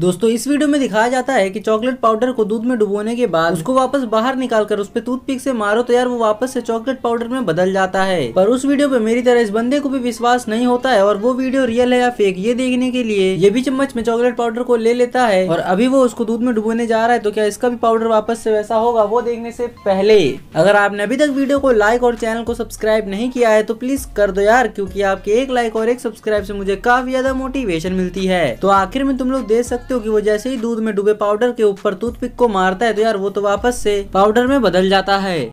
दोस्तों इस वीडियो में दिखाया जाता है कि चॉकलेट पाउडर को दूध में डुबोने के बाद उसको वापस बाहर निकाल कर उस पर टूथ पिक से मारो तो यार वो वापस से चॉकलेट पाउडर में बदल जाता है पर उस वीडियो पे मेरी तरह इस बंदे को भी विश्वास नहीं होता है और वो वीडियो रियल है या फेक ये देखने के लिए ये भी चम्मच में चॉकलेट पाउडर को ले लेता है और अभी वो उसको दूध में डुबोने जा रहा है तो क्या इसका भी पाउडर वापस से वैसा होगा वो देखने से पहले अगर आपने अभी तक वीडियो को लाइक और चैनल को सब्सक्राइब नहीं किया है तो प्लीज कर दो यार क्यूँकी आपके एक लाइक और एक सब्सक्राइब से मुझे काफी ज्यादा मोटिवेशन मिलती है तो आखिर में तुम लोग देख सकते सकते हो कि वो जैसे ही दूध में डूबे पाउडर के ऊपर टूथपिक को मारता है तो यार वो तो वापस से पाउडर में बदल जाता है